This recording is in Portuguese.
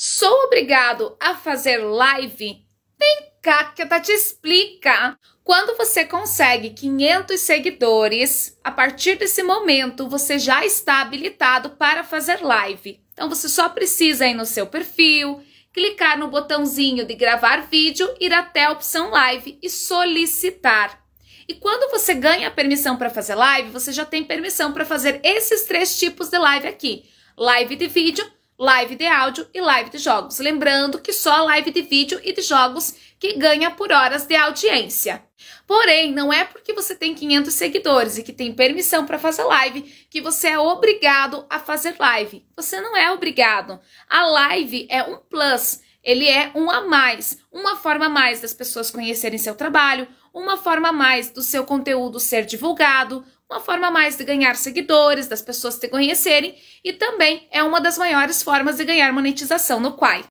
Sou obrigado a fazer live? Vem cá que eu tá te explica. Quando você consegue 500 seguidores, a partir desse momento você já está habilitado para fazer live. Então você só precisa ir no seu perfil, clicar no botãozinho de gravar vídeo, ir até a opção live e solicitar. E quando você ganha a permissão para fazer live, você já tem permissão para fazer esses três tipos de live aqui: live de vídeo, live de áudio e live de jogos. Lembrando que só live de vídeo e de jogos que ganha por horas de audiência. Porém, não é porque você tem 500 seguidores e que tem permissão para fazer live que você é obrigado a fazer live. Você não é obrigado. A live é um plus ele é um a mais, uma forma a mais das pessoas conhecerem seu trabalho, uma forma a mais do seu conteúdo ser divulgado, uma forma a mais de ganhar seguidores, das pessoas te conhecerem e também é uma das maiores formas de ganhar monetização no Quai.